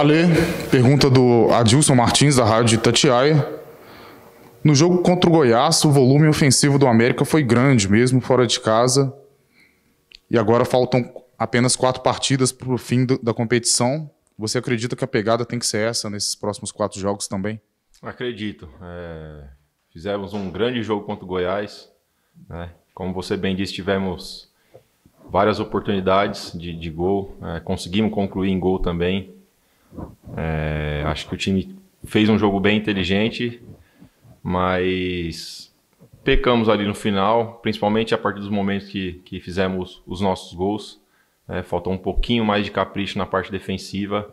Alê, pergunta do Adilson Martins, da Rádio Itatiaia. No jogo contra o Goiás, o volume ofensivo do América foi grande, mesmo fora de casa. E agora faltam apenas quatro partidas para o fim do, da competição. Você acredita que a pegada tem que ser essa nesses próximos quatro jogos também? Acredito. É... Fizemos um grande jogo contra o Goiás. Né? Como você bem disse, tivemos várias oportunidades de, de gol. É, conseguimos concluir em gol também. É, acho que o time fez um jogo bem inteligente, mas pecamos ali no final, principalmente a partir dos momentos que, que fizemos os nossos gols. Né? Faltou um pouquinho mais de capricho na parte defensiva.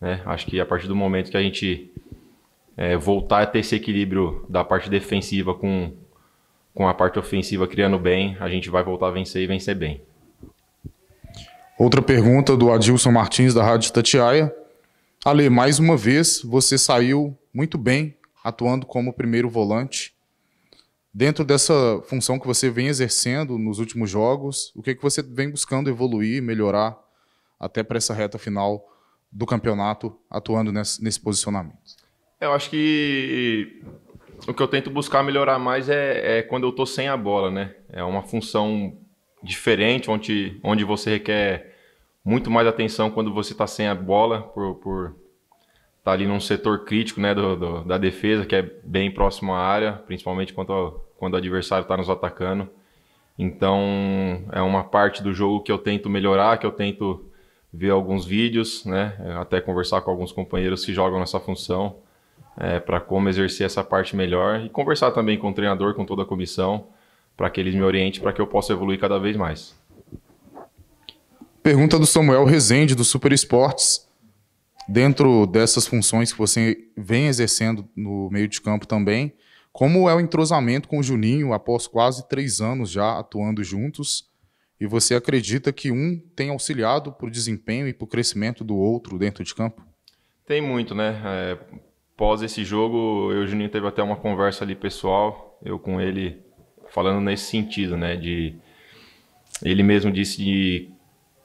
Né? Acho que a partir do momento que a gente é, voltar a ter esse equilíbrio da parte defensiva com, com a parte ofensiva criando bem, a gente vai voltar a vencer e vencer bem. Outra pergunta do Adilson Martins, da Rádio Tatiaia. Ale, mais uma vez você saiu muito bem atuando como primeiro volante. Dentro dessa função que você vem exercendo nos últimos jogos, o que, é que você vem buscando evoluir, melhorar até para essa reta final do campeonato, atuando nesse, nesse posicionamento? Eu acho que o que eu tento buscar melhorar mais é, é quando eu estou sem a bola, né? É uma função diferente, onde, onde você requer muito mais atenção quando você está sem a bola, por, por tá ali num setor crítico né, do, do, da defesa, que é bem próximo à área, principalmente quando, quando o adversário está nos atacando. Então, é uma parte do jogo que eu tento melhorar, que eu tento ver alguns vídeos, né, até conversar com alguns companheiros que jogam nessa função, é, para como exercer essa parte melhor e conversar também com o treinador, com toda a comissão, para que eles me orientem para que eu possa evoluir cada vez mais. Pergunta do Samuel Rezende, do Super Esportes. Dentro dessas funções que você vem exercendo no meio de campo também, como é o entrosamento com o Juninho após quase três anos já atuando juntos? E você acredita que um tem auxiliado para o desempenho e para o crescimento do outro dentro de campo? Tem muito, né? É, pós esse jogo, eu e o Juninho teve até uma conversa ali pessoal, eu com ele falando nesse sentido, né? De ele mesmo disse de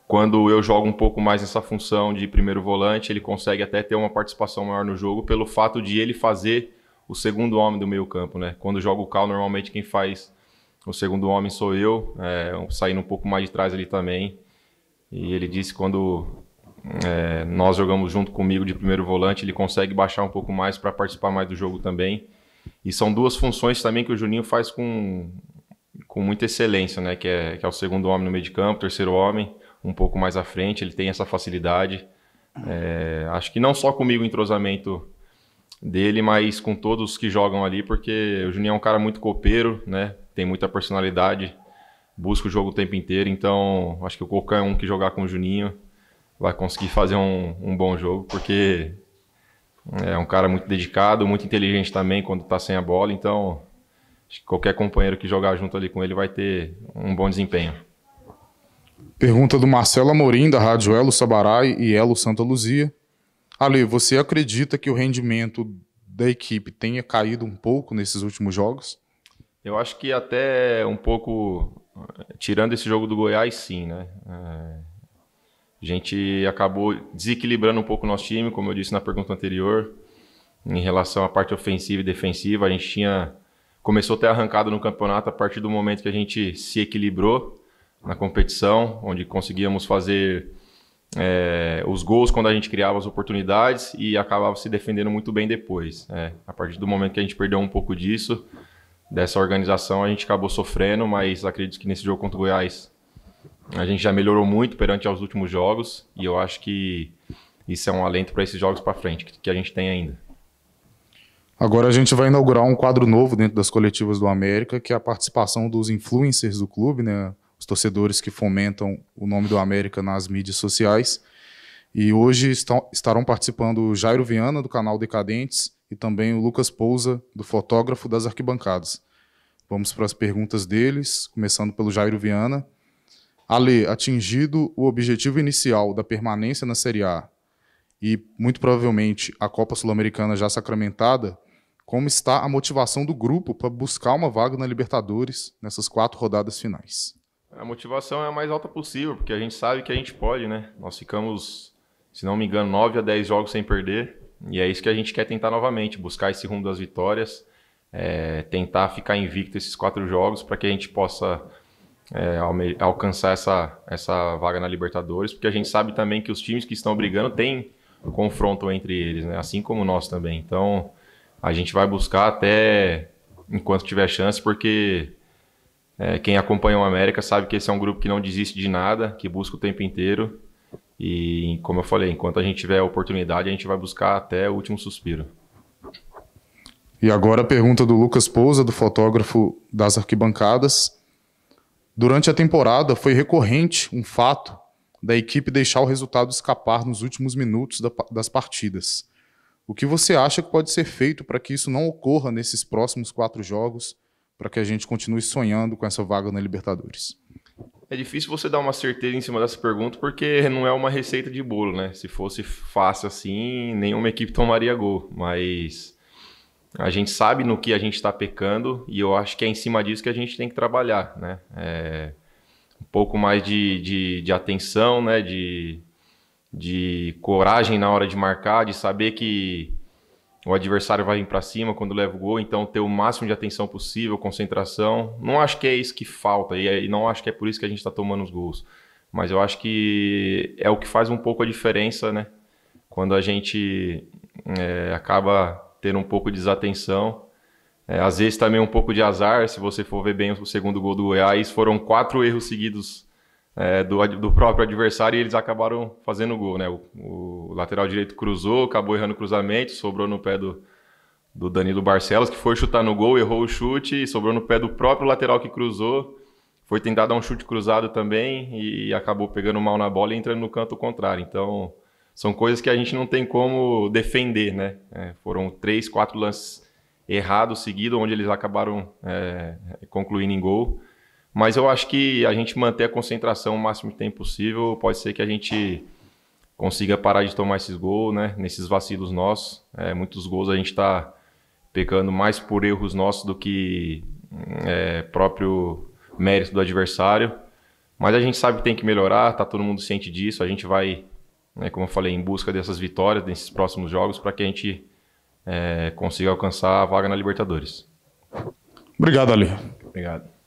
quando eu jogo um pouco mais nessa função de primeiro volante, ele consegue até ter uma participação maior no jogo pelo fato de ele fazer o segundo homem do meio campo, né? Quando joga o Cal, normalmente quem faz o segundo homem sou eu, é, saindo um pouco mais de trás ali também. E ele disse quando é, nós jogamos junto comigo de primeiro volante, ele consegue baixar um pouco mais para participar mais do jogo também. E são duas funções também que o Juninho faz com, com muita excelência, né? Que é, que é o segundo homem no meio de campo, terceiro homem um pouco mais à frente, ele tem essa facilidade. É, acho que não só comigo o entrosamento dele, mas com todos que jogam ali, porque o Juninho é um cara muito copeiro, né? Tem muita personalidade, busca o jogo o tempo inteiro, então acho que qualquer um que jogar com o Juninho vai conseguir fazer um, um bom jogo, porque é um cara muito dedicado, muito inteligente também quando está sem a bola, então acho que qualquer companheiro que jogar junto ali com ele vai ter um bom desempenho. Pergunta do Marcelo Amorim, da Rádio Elo Sabará e Elo Santa Luzia. Ali, você acredita que o rendimento da equipe tenha caído um pouco nesses últimos jogos? Eu acho que até um pouco, tirando esse jogo do Goiás, sim, né? É... A gente acabou desequilibrando um pouco o nosso time, como eu disse na pergunta anterior, em relação à parte ofensiva e defensiva. A gente tinha. Começou até arrancado no campeonato a partir do momento que a gente se equilibrou na competição, onde conseguíamos fazer é, os gols quando a gente criava as oportunidades e acabava se defendendo muito bem depois. É, a partir do momento que a gente perdeu um pouco disso, dessa organização, a gente acabou sofrendo, mas acredito que nesse jogo contra o Goiás a gente já melhorou muito perante aos últimos jogos e eu acho que isso é um alento para esses jogos para frente que a gente tem ainda. Agora a gente vai inaugurar um quadro novo dentro das coletivas do América, que é a participação dos influencers do clube, né? os torcedores que fomentam o nome do América nas mídias sociais. E hoje estão, estarão participando o Jairo Viana, do canal Decadentes, e também o Lucas Pousa, do Fotógrafo das Arquibancadas. Vamos para as perguntas deles, começando pelo Jairo Viana. Ale, atingido o objetivo inicial da permanência na Série A e, muito provavelmente, a Copa Sul-Americana já sacramentada, como está a motivação do grupo para buscar uma vaga na Libertadores nessas quatro rodadas finais? A motivação é a mais alta possível, porque a gente sabe que a gente pode, né? Nós ficamos, se não me engano, 9 a 10 jogos sem perder. E é isso que a gente quer tentar novamente, buscar esse rumo das vitórias, é, tentar ficar invicto esses quatro jogos para que a gente possa é, alcançar essa, essa vaga na Libertadores, porque a gente sabe também que os times que estão brigando têm confronto entre eles, né? assim como nós também. Então a gente vai buscar até enquanto tiver chance, porque é, quem acompanha o América sabe que esse é um grupo que não desiste de nada, que busca o tempo inteiro. E, como eu falei, enquanto a gente tiver a oportunidade, a gente vai buscar até o último suspiro. E agora a pergunta do Lucas Pousa, do fotógrafo das arquibancadas. Durante a temporada, foi recorrente um fato da equipe deixar o resultado escapar nos últimos minutos da, das partidas. O que você acha que pode ser feito para que isso não ocorra nesses próximos quatro jogos? para que a gente continue sonhando com essa vaga na Libertadores? É difícil você dar uma certeza em cima dessa pergunta, porque não é uma receita de bolo, né? Se fosse fácil assim, nenhuma equipe tomaria gol. Mas a gente sabe no que a gente está pecando e eu acho que é em cima disso que a gente tem que trabalhar, né? É um pouco mais de, de, de atenção, né? De, de coragem na hora de marcar, de saber que o adversário vai vir para cima quando leva o gol, então ter o máximo de atenção possível, concentração. Não acho que é isso que falta e, é, e não acho que é por isso que a gente está tomando os gols. Mas eu acho que é o que faz um pouco a diferença, né? Quando a gente é, acaba tendo um pouco de desatenção. É, às vezes também um pouco de azar, se você for ver bem o segundo gol do Goiás, foram quatro erros seguidos é, do, do, próprio adversário e eles acabaram fazendo gol, né? O, o, lateral direito cruzou, acabou errando o cruzamento, sobrou no pé do, do Danilo Barcelos, que foi chutar no gol, errou o chute, sobrou no pé do próprio lateral que cruzou. Foi tentar dar um chute cruzado também e acabou pegando mal na bola e entrando no canto contrário. Então, são coisas que a gente não tem como defender, né? É, foram três, quatro lances errados seguidos, onde eles acabaram é, concluindo em gol. Mas eu acho que a gente manter a concentração o máximo de tempo possível, pode ser que a gente consiga parar de tomar esses gols, né? Nesses vacilos nossos. É, muitos gols a gente está pecando mais por erros nossos do que é, próprio mérito do adversário. Mas a gente sabe que tem que melhorar, tá todo mundo ciente disso. A gente vai, né, como eu falei, em busca dessas vitórias, desses próximos jogos, para que a gente é, consiga alcançar a vaga na Libertadores. Obrigado, Ali. Obrigado.